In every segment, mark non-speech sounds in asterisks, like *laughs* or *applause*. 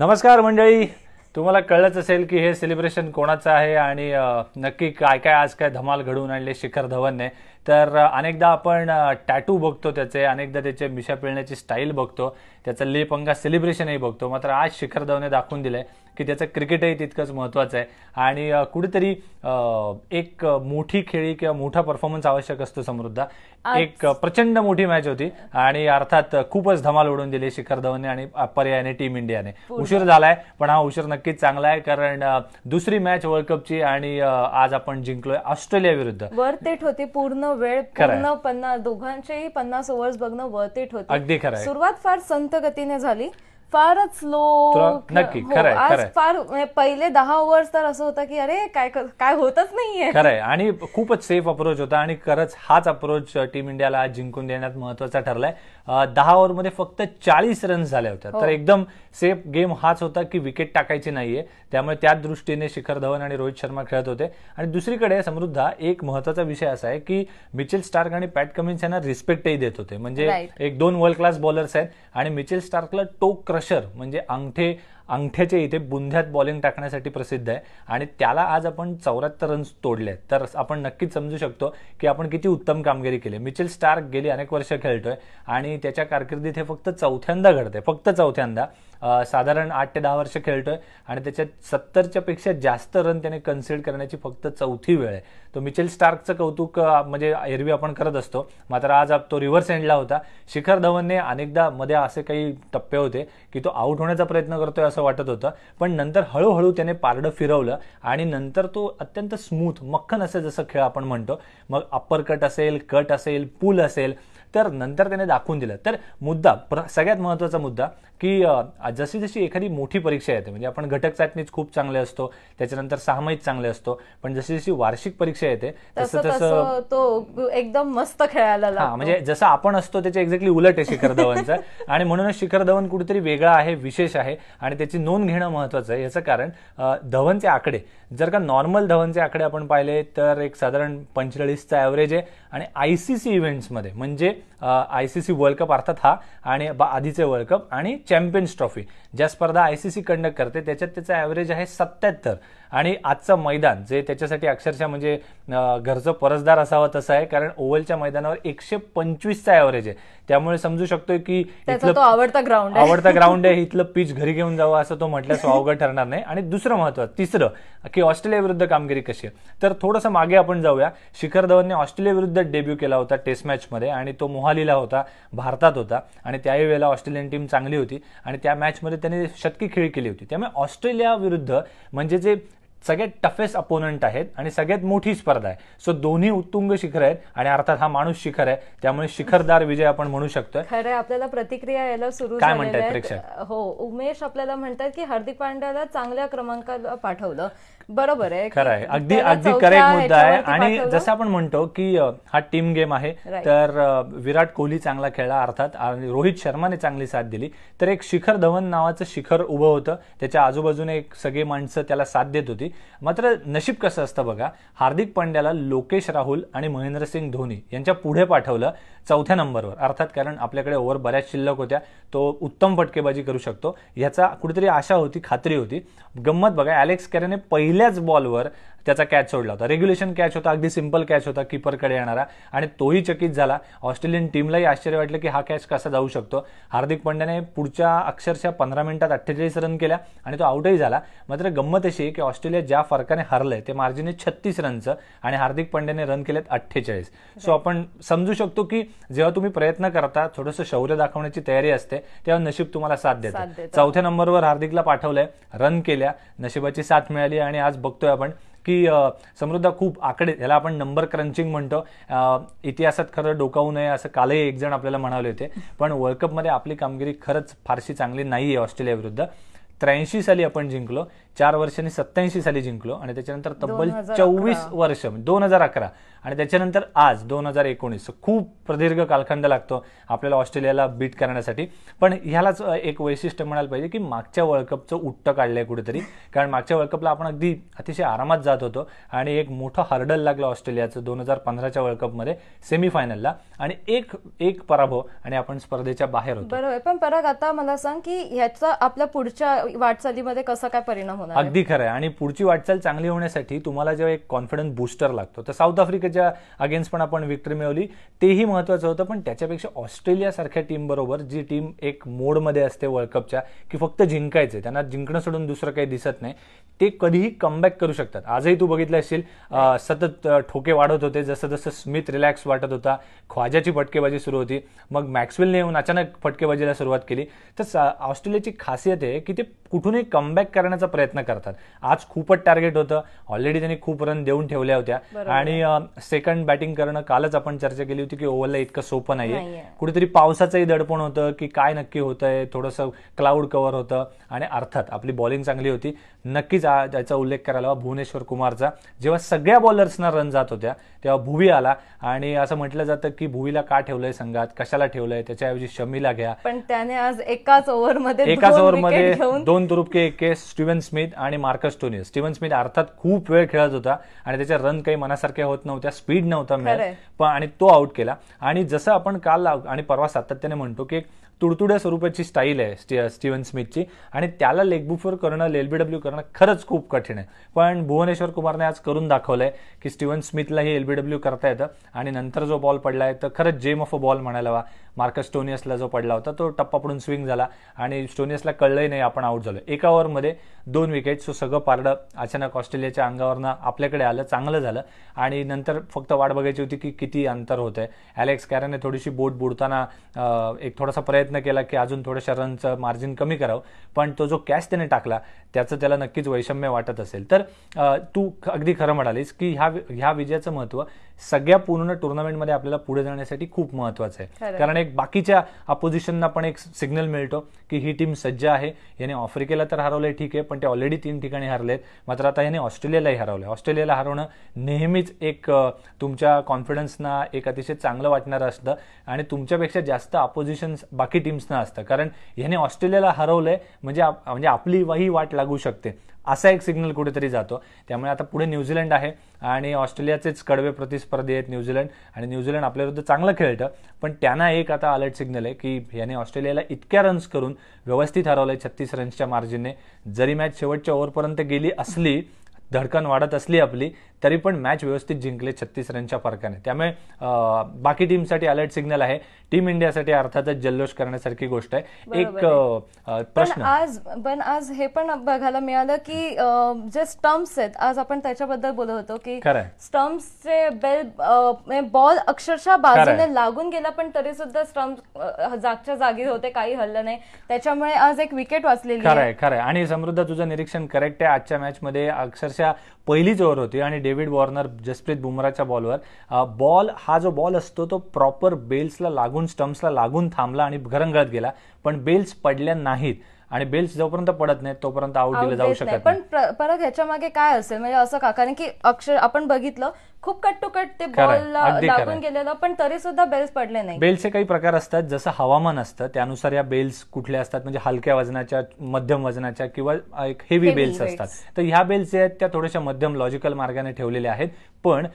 नमस्कार मंडळी तुम्हाला कळलंच असेल की हे सेलिब्रेशन कोणाचं आहे आणि नक्की काय काय आज काय धमाल घडवून आणले शिखर धवनने तर अनेकदा आपण टॅटू बघतो त्याचे अनेकदा त्याचे मिशा पिळण्याची स्टाईल बघतो त्याचं लेपंगा सेलिब्रेशनही बघतो मात्र आज शिखर धवने दाखवून दिलं की त्याचं क्रिकेटही तितकंच महत्वाचं आहे आणि कुठेतरी एक मोठी खेळी किंवा मोठा परफॉर्मन्स आवश्यक असतो समृद्धा एक प्रचंड मोठी मॅच होती आणि अर्थात खूपच धमाल उडून दिली शिखर धवनने आणि पर्यायाने टीम इंडियाने उशीर झालाय पण हा उशीर नक्कीच चांगला आहे कारण दुसरी मॅच वर्ल्ड कपची आणि आज आपण जिंकलोय ऑस्ट्रेलिया विरुद्ध वर पूर्ण वेळ पूर्ण पन्नास दोघांचेही पन्नास ओव्हर्स बघणं वर्थ होते होतं सुरुवात फार संत गतीने झाली फारच लो नक्की हो, खरंय फार म्हणजे पहिले दहा ओव्हर्स तर असं होतं की अरे काय काय होतच नाहीये खरंय आणि खूपच सेफ अप्रोच होता आणि खरंच हाच अप्रोच टीम इंडियाला आज जिंकून देण्यात महत्वाचा ठरलाय दहा ओव्हरमध्ये फक्त चाळीस रन्स झाल्या होत्या हो. तर एकदम सेफ गेम हाच होता की विकेट टाकायची नाहीये त्यामुळे त्या दृष्टीने शिखर धवन आणि रोहित शर्मा खेळत होते आणि दुसरीकडे समृद्धा एक महत्वाचा विषय असा आहे की मिचेल स्टार्क आणि पॅट कमिन्स यांना रिस्पेक्टही देत होते म्हणजे एक दोन वर्ल्ड क्लास बॉलर्स आहेत आणि मिचेल स्टार्कला टोक क्रशर म्हणजे अंगठे अंगठ्याच्या इथे बुंध्यात बॉलिंग टाकण्यासाठी प्रसिद्ध आहे आणि त्याला आज आपण चौऱ्याहत्तर रन्स तोडले तर आपण नक्कीच समजू शकतो की आपण किती उत्तम कामगिरी केली मिचेल स्टार्क गेली अनेक वर्ष खेळतोय आणि त्याच्या कारकिर्दीत हे फक्त चौथ्यांदा घडतंय फक्त चौथ्यांदा साधारण आठ ते दहा वर्ष खेळतोय आणि त्याच्यात सत्तरच्या पेक्षा जास्त रन त्याने कन्सिड करण्याची फक्त चौथी वेळ आहे तो मिचेल स्टार्कचं कौतुक म्हणजे एरवी आपण करत असतो मात्र आज तो रिव्हर्स एंडला होता शिखर धवनने अनेकदा मध्ये असे काही टप्पे होते की तो आऊट होण्याचा प्रयत्न करतोय असं वाटत होतं पण नंतर हळूहळू त्याने पारडं फिरवलं आणि नंतर तो अत्यंत स्मूथ मक्खन असे जसं खेळ आपण म्हणतो मग अप्पर कट असेल कट असेल पूल असेल तर नंतर त्याने दाखवून दिलं तर मुद्दा प्र सगळ्यात महत्त्वाचा मुद्दा की जशी जशी एखादी मोठी परीक्षा येते म्हणजे आपण घटक चाचणीच खूप चांगले असतो त्याच्यानंतर सहामाहीत चांगले असतो पण जशी जशी वार्षिक परीक्षा येते तसं तसं तो एकदम मस्त खेळायला हा म्हणजे जसं आपण असतो त्याच्या एक्झॅक्टली उलट आहे शिखर धवनचा *laughs* आणि म्हणूनच शिखर धवन कुठेतरी वेगळा आहे विशेष आहे आणि त्याची नोंद घेणं महत्वाचं आहे याचं कारण धवनचे आकडे जर का नॉर्मल धवनचे आकडे आपण पाहिले तर एक साधारण पंचेचाळीसचा ॲव्हरेज आहे आणि आय सी सी इव्हेंट्समध्ये म्हणजे I C C world cup अर्थात हा आणि आधीचे वर्ल्ड कप आणि चॅम्पियन्स ट्रॉफी ज्या स्पर्धा आय सी सी कंडक्ट करते त्याच्यात त्याचा ॲव्हरेज आहे सत्याहत्तर आणि आजचं मैदान जे त्याच्यासाठी अक्षरशः म्हणजे घरचं परसदार असावं तसं आहे कारण ओव्हलच्या मैदानावर एकशे पंचवीसचा ॲव्हरेज आहे त्यामुळे समजू शकतो की इथलं आवडता ग्राउंड आवडता ग्राउंड आहे इथलं पिच घरी घेऊन जावं असं तो म्हटल्यास अवघड ठरणार नाही आणि दुसरं महत्वाचं तिसरं की ऑस्ट्रेलिया विरुद्ध कामगिरी कशी आहे तर थोडंसं मागे आपण जाऊया शिखर धवनने ऑस्ट्रेलिया विरुद्ध डेब्यू केला होता टेस्ट मॅचमध्ये आणि तो मोहालीला होता भारतात होता आणि त्याही वेळेला ऑस्ट्रेलियन टीम चांगली होती आणि त्या मॅचमध्ये त्याने शतकी खेळी केली होती त्यामुळे ऑस्ट्रेलिया विरुद्ध म्हणजे जे सगळ्यात टफेस्ट अपोनंट आहेत आणि सगळ्यात मोठी स्पर्धा आहे सो दोन्ही उत्तुंग शिखर आहेत आणि अर्थात हा माणूस शिखर आहे त्यामुळे शिखरदार विजय आपण म्हणू शकतोय खरं आपल्याला प्रतिक्रिया यायला सुरू काय म्हणतात प्रेक्षक हो उमेश आपल्याला म्हणतात की हार्दिक पांड्याला चांगल्या क्रमांकाला पाठवलं बरोबर आहे खरं आहे अगदी अगदी करेक्ट मुद्दा आहे आणि जसं आपण म्हणतो की हा टीम गेम आहे तर विराट कोहली चांगला खेळला अर्थात आणि रोहित शर्माने चांगली साथ दिली तर एक शिखर धवन नावाचं शिखर उभं होतं त्याच्या आजूबाजूने एक सगळी माणसं त्याला साथ देत होती होती मात्र नशीब कसं असतं बघा हार्दिक पांड्याला लोकेश राहुल आणि महेंद्रसिंग धोनी यांच्या पुढे पाठवलं चौथ्या नंबरवर अर्थात कारण आपल्याकडे ओव्हर बऱ्याच शिल्लक होत्या तो उत्तम फटकेबाजी करू शकतो ह्याचा कुठेतरी आशा होती खात्री होती गंमत बघा अॅलेक्स कॅरेने पहिल्याच बॉलवर त्याचा कॅच सोडला होता रेग्युलेशन कॅच होता अगदी सिंपल कॅच होता कीपरकडे येणारा आणि तोही चकित झाला ऑस्ट्रेलियन टीमलाही आश्चर्य वाटलं की हा कॅच कसा जाऊ शकतो हार्दिक पांड्याने पुढच्या अक्षरशः पंधरा मिनिटात अठ्ठेचाळीस रन केल्या आणि तो आउटही झाला मात्र गंमत अशी की ऑस्ट्रेलिया ज्या फरकाने हरलंय ते मार्जिन आहे छत्तीस रनचं आणि हार्दिक पांड्याने रन केलेत अठ्ठेचाळीस सो आपण समजू शकतो की जेव्हा तुम्ही प्रयत्न करता थोडंसं शौर्य दाखवण्याची तयारी असते तेव्हा नशीब तुम्हाला साथ देतं चौथ्या नंबरवर हार्दिकला पाठवलंय रन केल्या नशिबाची साथ मिळाली आणि आज बघतोय आपण की समृद्धा खूप आकडे ह्याला आपण नंबर क्रंचिंग म्हणतो इतिहासात खरं डोकावू नये असं कालही एक जण आपल्याला म्हणाले होते पण वर्ल्ड कपमध्ये आपली कामगिरी खरंच फारशी चांगली नाही आहे ऑस्ट्रेलियाविरुद्ध त्र्याऐंशी साली आपण जिंकलो चार वर्षांनी सत्याऐंशी साली जिंकलो आणि त्याच्यानंतर तब्बल चोवीस वर्ष म्हणजे दोन हजार अकरा आणि त्याच्यानंतर आज दोन हजार एकोणीस खूप प्रदीर्घ कालखंड लागतो आपल्याला ऑस्ट्रेलियाला बीट करण्यासाठी पण ह्यालाच एक वैशिष्ट्य म्हणायला पाहिजे की मागच्या वर्ल्ड कपचं उट्ट काढलंय कुठेतरी कारण मागच्या वर्ल्ड कपला आपण अगदी अतिशय आरामात जात होतो आणि एक मोठं हर्डल लागलं ऑस्ट्रेलियाचं दोन हजार पंधराच्या वर्ल्ड कपमध्ये सेमीफायनलला आणि एक एक पराभव आणि आपण स्पर्धेच्या बाहेर होतो बरोबर पण परत आता मला सांग की ह्याचा आपल्या पुढच्या वाटचालीमध्ये कसा काय परिणाम होतो अगदी खरं आहे आणि पुढची वाटचाल चांगली होण्यासाठी तुम्हाला जेव्हा एक कॉन्फिडन्स बुस्टर लागतो तर साऊथ आफ्रिकेच्या अगेन्स्ट पण आपण विक्टरी मिळवली तेही महत्त्वाचं होतं पण त्याच्यापेक्षा ऑस्ट्रेलियासारख्या टीमबरोबर जी टीम एक मोडमध्ये असते वर्ल्ड कपच्या की फक्त जिंकायचे त्यांना जिंकणं सोडून दुसरं काही दिसत नाही ते कधीही कमबॅक करू शकतात आजही तू बघितलं असेल सतत ठोके वाढत होते जसं जसं स्मिथ रिलॅक्स वाटत होता ख्वाजाची फटकेबाजी सुरू होती मग मॅक्सवेलने येऊन अचानक फटकेबाजीला सुरुवात केली तर ऑस्ट्रेलियाची खासियत आहे की ते कुठूनही कमबॅक करण्याचा प्रयत्न करतात आज खूपच टार्गेट होतं ऑलरेडी त्यांनी खूप रन देऊन ठेवल्या होत्या आणि सेकंड बॅटिंग करणं कालच आपण चर्चा केली होती की ओव्हरला इतकं सोपं नाहीये कुठेतरी पावसाचंही दडपण होतं की काय नक्की होतंय थोडंसं क्लाउड कव्हर होतं आणि अर्थात आपली बॉलिंग चांगली होती नक्कीच त्याचा उल्लेख करायला भुवनेश्वर कुमारचा जेव्हा सगळ्या बॉलर्सना रन जात होत्या तेव्हा भुवी आला आणि असं म्हटलं जातं की भुवीला का ठेवलंय संघात कशाला ठेवलंय त्याच्याऐवजी शमीला घ्या पण त्याने आज एकाच ओव्हरमध्ये एकाच ओव्हरमध्ये दोन दोन तुरुपके एक केस स्टीव्हन स्मिथ आणि मार्कस टोनी स्टीव्हन स्मिथ अर्थात खूप वेळ खेळत होता आणि त्याच्या रन काही मनासारख्या होत नव्हत्या स्पीड नव्हता मिळत पण आणि तो आउट केला आणि जसं आपण काल आणि परवा सातत्याने म्हणतो की तुडतुड्या स्वरूपाची स्टाईल आहे स्टी स्टीवन स्मिथची आणि त्याला लेगबुफर करणं एल बी डब्ल्यू करणं खरंच खूप कठीण आहे पण भुवनेश्वर कुमारने आज करून दाखवलं आहे की स्टीवन स्मिथलाही एल बी डब्ल्यू करता येतं आणि नंतर जो बॉल पडला आहे तर खरंच जेम ऑफ अ बॉल म्हणायला हवा मार्कस स्टोनियसला जो पडला होता तो टप्पा पडून स्विंग झाला आणि स्टोनियसला कळलंही नाही आपण आऊट झालो एका ओव्हरमध्ये दोन विकेट सो सगळं पारडं अचानक ऑस्ट्रेलियाच्या अंगावरनं आपल्याकडे आलं चांगलं झालं आणि नंतर फक्त वाट बघायची होती की किती अंतर होतं आहे ॲलेक्स कॅरेने थोडीशी बोट बुडताना एक थोडासा प्रयत्न प्रयत्न केला की अजून थोड्याशा रनचं मार्जिन कमी करावं पण तो जो कॅश त्याने टाकला त्याचं त्याला नक्कीच वैषम्य वाटत असेल तर तू अगदी खरं म्हणालीस की ह्या ह्या विजयाचं महत्त्व सगळ्या पूर्ण टुर्नामेंटमध्ये आपल्याला पुढे जाण्यासाठी खूप महत्वाचं आहे कारण एक बाकीच्या अपोजिशनना पण एक सिग्नल मिळतो की ही टीम सज्ज आहे याने आफ्रिकेला तर हरवलंय ठीक आहे पण ते ऑलरेडी तीन ठिकाणी हरलेत मात्र आता याने ऑस्ट्रेलियालाही हरवलंय ऑस्ट्रेलियाला हरवणं नेहमीच एक तुमच्या कॉन्फिडन्सना एक अतिशय चांगलं वाटणारं असतं आणि तुमच्यापेक्षा जास्त अपोजिशन बाकी टीम्सना असतं कारण याने ऑस्ट्रेलियाला हरवलंय म्हणजे म्हणजे आपली वही वाट लागू शकते असा एक सिग्नल कुठेतरी जातो त्यामुळे आता पुढे न्यूझीलंड आहे आणि ऑस्ट्रेलियाचेच कडवे प्रतिस्पर्धी आहेत न्यूझीलंड आणि न्यूझीलंड आपल्याविरुद्ध चांगलं खेळतं पण त्यांना एक आता अलर्ट सिग्नल आहे की याने ऑस्ट्रेलियाला इतक्या रन्स करून व्यवस्थित हरवलं आहे छत्तीस रन्सच्या मार्जिनने जरी मॅच शेवटच्या ओव्हरपर्यंत गेली असली धडकन वाढत असली आपली तरी पण मॅच व्यवस्थित जिंकले छत्तीस रनच्या फरकाने त्यामुळे बाकी टीमसाठी अलर्ट सिग्नल आहे टीम इंडियासाठी अर्थातच जल्लोष करण्यासारखी गोष्ट आहे एक प्रश्न आज पण आज हे पण बघायला मिळालं की जे स्टम्प्स आहेत आज आपण त्याच्याबद्दल बोलत होतो की स्टम्प्सचे बेल बॉल अक्षरशः बाजूने लागून गेला पण तरी सुद्धा स्टम्प जागच्या जागी होते काही हल्लं नाही त्याच्यामुळे आज एक विकेट वाचलेली खरंय खरंय आणि समृद्ध तुझं निरीक्षण करेक्ट आहे आजच्या मॅच मध्ये अक्षरशः पहिली पहिलीच ओव्हर होती आणि डेव्हिड वॉर्नर जसप्रीत बुमराच्या बॉलवर बॉल हा जो बॉल असतो तो प्रॉपर बेल्सला लागून स्टम्प्सला लागून थांबला आणि घरंगळत गेला पण बेल्स पडल्या नाहीत आणि बेल्स जोपर्यंत पडत नाहीत तोपर्यंत आउट दिलं जाऊ शकत पण परत याच्या मागे काय असेल म्हणजे असं का कारण की अक्षर आपण बघितलं खूप कट ते बॉल लागून गेलेलं पण तरी सुद्धा बेल्स पडले नाही बेल्सचे काही प्रकार असतात जसं हवामान असतं त्यानुसार या बेल्स कुठल्या असतात म्हणजे हलक्या वजनाच्या मध्यम वजनाच्या किंवा एक हेवी बेल्स असतात तर ह्या बेल्स ज्या आहेत त्या थोड्याशा मध्यम लॉजिकल मार्गाने ठेवलेल्या आहेत पण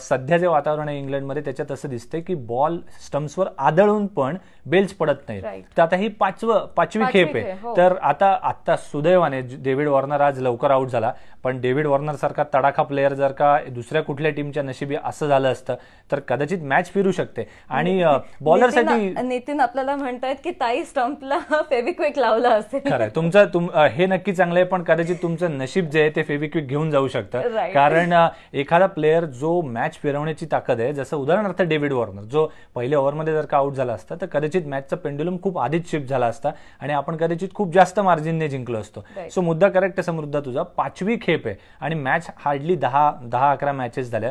सध्या जे वातावरण आहे इंग्लंडमध्ये त्याच्यात असं दिसतंय की बॉल स्टम्सवर आदळून पण बेल्स पडत नाहीत तर आता ही पाचवं पाचवी खेप आहे हो. तर आता आता सुदैवाने डेव्हिड वॉर्नर आज लवकर आउट झाला पण डेव्हिड वॉर्नर सारखा तडाखा प्लेअर जर का दुसऱ्या कुठल्या टीम टीमच्या नशिबी असं झालं असतं तर कदाचित मॅच फिरू शकते आणि बॉलरसाठी नितीन आपल्याला म्हणतायत की ताई स्टंपला *laughs* फेविक्विक लावला असेल तुमचं हे नक्की चांगलं आहे पण कदाचित तुमचं नशीब जे आहे ते फेविक्विक घेऊन जाऊ शकतं कारण एखादा प्लेअर जो मॅच फिरवण्याची ताकद आहे जसं उदाहरणार्थ डेव्हिड वॉर्नर जो पहिल्या ओव्हरमध्ये जर का आउट झाला असता तर कदाचित मॅचचं पेंडुलम खूप आधीच शिफ्ट झाला असता आणि आपण कदाचित खूप जास्त मार्जिनने जिंकलो असतो सो मुद्दा करेक्ट समृद्धा तुझा पाचवी खेप आहे आणि मॅच हार्डली दहा दहा अकरा मॅचेस झाल्या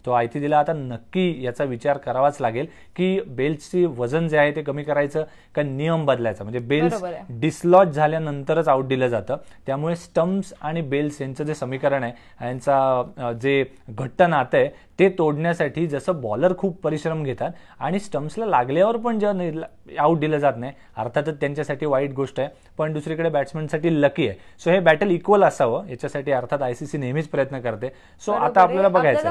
तो आयती दिला आता नक्की याचा विचार करावाच लागेल की बेल्सचे वजन जे आहे ते कमी करायचं का नियम बदलायचा म्हणजे बेल्स डिस्लॉज झाल्यानंतरच आउट दिलं जातं त्यामुळे स्टम्प्स आणि बेल्स यांचं जे समीकरण आहे यांचा जे घट्ट नातं आहे ते तोडण्यासाठी जसं बॉलर खूप परिश्रम घेतात आणि स्टम्प्सला लागल्यावर पण जेव्हा आउट दिलं जात नाही अर्थातच त्यांच्यासाठी वाईट गोष्ट आहे पण दुसरीकडे बॅट्समॅनसाठी लकी आहे सो हे बॅटल इक्वल असावं याच्यासाठी अर्थात आयसीसी नेहमीच प्रयत्न करते सो आता आपल्याला बघायचं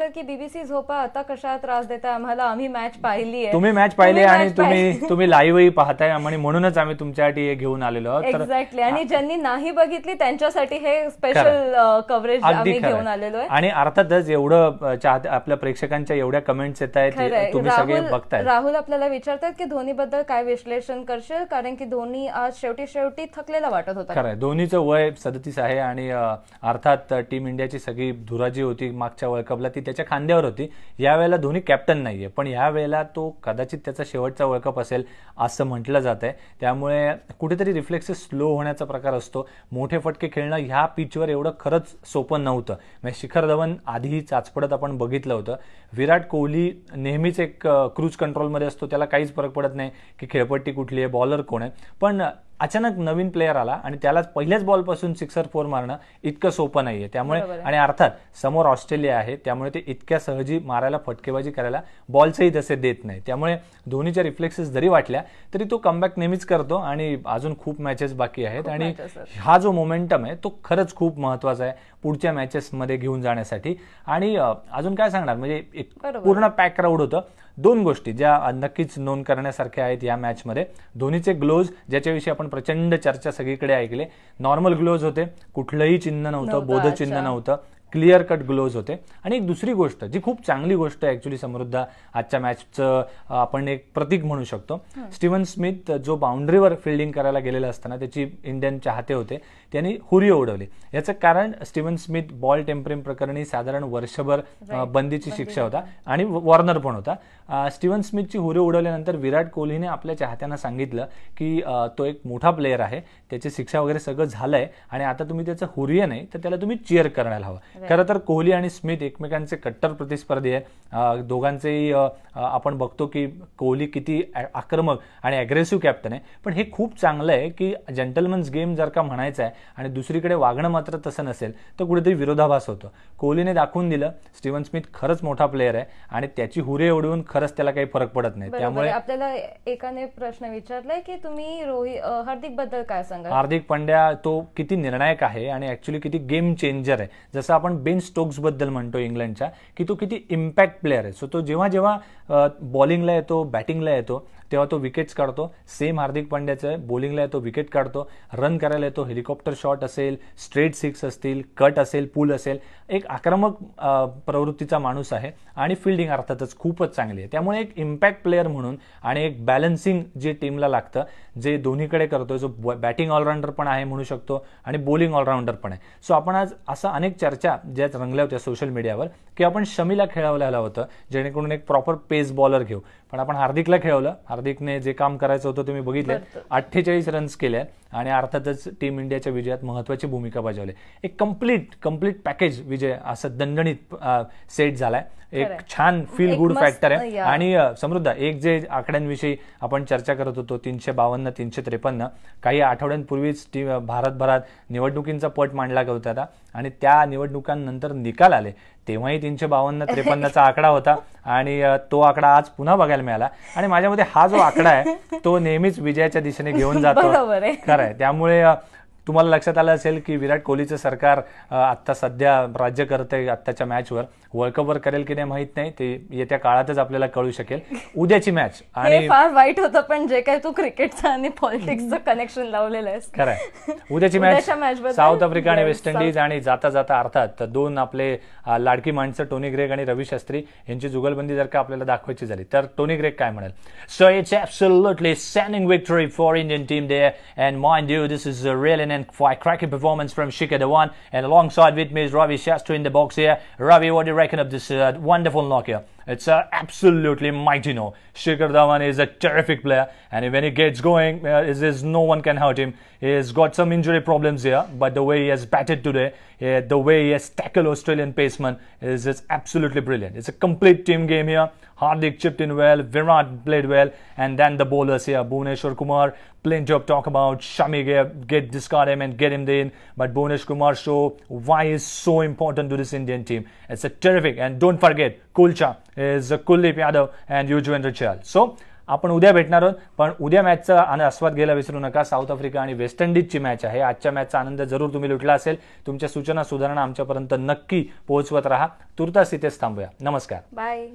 म्हणतात की बीबीसी झोपा आता कशा त्रास देता आम्हाला आम्ही मॅच पाहिली आहे तुम्ही मॅच पाहिली आणि तुम्ही तुम्ही लाईव्हही पाहताय आणि म्हणूनच आम्ही तुमच्यासाठी हे घेऊन आलेलो आहोत एक्झॅक्टली आणि ज्यांनी नाही बघितली त्यांच्यासाठी हे स्पेशल कव्हरेज आम्ही घेऊन आलेलो आहे आणि अर्थातच एवढं चाहते आपल्या प्रेक्षकांच्या एवढ्या कमेंट्स येत आहेत तुम्ही सगळे बघताय राहुल आपल्याला विचारतात की धोनी बद्दल काय विश्लेषण करशील कारण की धोनी आज शेवटी शेवटी थकलेला वाटत होता खरं धोनीचं वय सदतीस आहे आणि अर्थात टीम इंडियाची सगळी धुराजी होती मागच्या वर्ल्ड कपला ती त्याच्या खांद्यावर होती यावेळेला धोनी कॅप्टन नाही आहे पण यावेळेला तो कदाचित त्याचा शेवटचा वर्ल्ड कप असेल असं म्हटलं जात आहे त्यामुळे कुठेतरी रिफ्लेक्सेस स्लो होण्याचा प्रकार असतो मोठे फटके खेळणं ह्या पिचवर एवढं खरंच सोपं नव्हतं म्हणजे शिखर धवन आधीही चाचपडत आपण बघितलं होतं विराट कोहली नेहमीच एक क्रूज कंट्रोलमध्ये असतो त्याला काहीच फरक पडत नाही की खेळपट्टी कुठली आहे बॉलर कोण आहे पण अचानक नवीन प्लेअर आला आणि त्याला पहिल्याच बॉलपासून सिक्सर फोर मारणं इतकं सोपं नाहीये त्यामुळे आणि अर्थात समोर ऑस्ट्रेलिया आहे त्यामुळे ते इतक्या सहजी मारायला फटकेबाजी करायला बॉलचंही तसे देत नाही त्यामुळे धोनीच्या रिफ्लेक्सेस जरी वाटल्या तरी तो कमबॅक नेहमीच करतो आणि अजून खूप मॅचेस बाकी आहेत आणि हा जो मोमेंटम आहे तो खरंच खूप महत्वाचा आहे पुढच्या मॅचेसमध्ये घेऊन जाण्यासाठी आणि अजून काय सांगणार म्हणजे एक पूर्ण पॅक क्राऊड होतं दोन गोष्टी ज्या नक्कीच नोंद करण्यासारख्या आहेत या मॅचमध्ये धोनीचे ग्लोज ज्याच्याविषयी आपण प्रचंड चर्चा सगळीकडे ऐकले नॉर्मल ग्लोज होते कुठलंही चिन्ह नव्हतं बोधचिन्ह नव्हतं क्लिअर कट ग्लोज होते आणि एक दुसरी गोष्ट जी खूप चांगली गोष्ट आहे ॲक्च्युली समृद्ध आजच्या मॅचचं आपण एक प्रतीक म्हणू शकतो स्टीवन स्मिथ जो बाउंड्रीवर फिल्डिंग करायला गेलेला असताना त्याची इंडियन चाहते होते त्यांनी हुरी उडवली याचं कारण स्टीवन स्मिथ बॉल टेम्परिंग प्रकरणी साधारण वर्षभर बंदीची शिक्षा होता आणि वॉर्नर पण होता स्टीवन स्मिथची हुरी उडवल्यानंतर विराट कोहलीने आपल्या चाहत्यांना सांगितलं की तो एक मोठा प्लेअर आहे त्याची शिक्षा वगैरे सगळं झालंय आणि आता तुम्ही त्याचं हुरी नाही तर त्याला तुम्ही चिअर करायला हवं खरं तर कोहली आणि स्मिथ एकमेकांचे कट्टर प्रतिस्पर्धी आहे दोघांचेही आपण बघतो की कोहली किती आक्रमक आणि अग्रेसिव्ह कॅप्टन आहे पण हे खूप चांगलं आहे की जेंटलमन्स गेम जर का म्हणायचं आहे आणि दुसरीकडे वागणं मात्र तसं नसेल तर कुठेतरी विरोधाभास होतो कोहलीने दाखवून दिलं स्टीवन स्मिथ खरंच मोठा प्लेअर आहे आणि त्याची हुरे उडवून खरंच त्याला काही फरक पडत नाही त्यामुळे आपल्याला एकाने प्रश्न विचारलाय की तुम्ही रोहित हार्दिक बद्दल काय सांगा हार्दिक पंड्या तो किती निर्णायक आहे आणि ऍक्च्युली किती गेम चेंजर आहे जसं आपण आपण बेन बद्दल म्हणतो इंग्लंडच्या की तो किती इम्पॅक्ट प्लेअर आहे सो तो जेव्हा जेव्हा बॉलिंगला येतो बॅटिंगला येतो तेव्हा तो विकेट्स काढतो सेम हार्दिक पांड्याचं आहे बॉलिंगला तो विकेट काढतो रन करायला येतो हेलिकॉप्टर शॉट असेल स्ट्रेट सिक्स असतील कट असेल पूल असेल एक आक्रमक प्रवृत्तीचा माणूस आहे आणि फिल्डिंग अर्थातच खूपच चांगली आहे त्यामुळे एक इम्पॅक्ट प्लेअर म्हणून आणि एक बॅलन्सिंग जे टीमला लागतं जे दोन्हीकडे करतो जो बॅटिंग ऑलराऊंडर पण आहे म्हणू शकतो आणि बॉलिंग ऑलराऊंडर पण आहे सो आपण आज असा अनेक चर्चा ज्यात रंगल्या होत्या सोशल मीडियावर की आपण शमीला आलं होतं जेणेकरून एक प्रॉपर पेस बॉलर घेऊ पण आपण हार्दिकला खेळवलं हार्दिकने जे काम करायचं होतं तुम्ही बघितलं अठ्ठेचाळीस रन्स केल्या आणि अर्थातच टीम इंडियाच्या विजयात महत्वाची भूमिका बजावली एक कम्प्लीट कम्प्लीट पॅकेज विजय असं दणदणीत सेट झालाय एक छान फील गुड फॅक्टर आहे आणि समृद्ध एक जे आकड्यांविषयी आपण चर्चा करत होतो तीनशे बावन्न तीनशे त्रेपन्न काही आठवड्यांपूर्वीच टीम भारतभरात निवडणुकींचा पट मांडला गेला होता आणि त्या निवडणुकांनंतर निकाल आले तेव्हाही तीनशे बावन्न त्रेपन्नचा आकडा होता आणि तो आकडा आज पुन्हा बघायला मिळाला आणि माझ्यामध्ये हा जो आकडा आहे तो नेहमीच विजयाच्या दिशेने घेऊन जातो *laughs* खरं आहे त्यामुळे तुम्हाला लक्षात आलं असेल की विराट कोहलीचं सरकार आत्ता सध्या राज्य करते आत्ताच्या मॅचवर वर्ल्ड कपवर करेल की नाही माहित नाही ते येत्या काळातच आपल्याला कळू शकेल उद्याची मॅच आणि फार वाईट होतं पण जे काय तू क्रिकेटचं आणि पॉलिटिक्सचं कनेक्शन लावलेलं आहे खरं उद्याची *laughs* मॅच साऊथ आफ्रिका आणि वेस्ट इंडिज आणि जाता जाता अर्थात दोन आपले लाडकी माणसं टोनी ग्रेग आणि रवी शास्त्री यांची जुगलबंदी जर का आपल्याला दाखवायची झाली तर टोनी ग्रेग काय म्हणेल so it's absolutely stunning victory for Indian team day and man you this is real action and quite cracking performance from Shikhar Dhawan. And alongside with me is Ravi Shastri in the box here. Ravi, what do you reckon of this uh, wonderful knock here? It's uh, absolutely mighty no. Shikhar Dhawan is a terrific player, and when he gets going, uh, is, is no one can hurt him. He's got some injury problems here, but the way he has batted today, uh, the way he has tackled Australian paceman is absolutely brilliant. It's a complete team game here. Hardik chipped in well, Virat played well, and then the bowlers here, Bhuneshwar Kumar, plenty of talk about, Shami get discarded. start him and get him in. But Bonesh Kumar show why is so important to this Indian team. It's a terrific. And don't forget, Kulcha is Kuldeep Yadav and Yujvendra Chahal. So आपण उद्या भेटणार आहोत पण उद्या मॅचचा आस्वाद घ्यायला विसरू नका साऊथ आफ्रिका आणि वेस्ट इंडिजची मॅच आहे आजच्या मॅचचा आनंद जरूर तुम्ही लुटला असेल तुमच्या सूचना सुधारणा आमच्यापर्यंत नक्की पोहोचवत राहा तुर्तास इथेच थांबूया नमस्कार बाय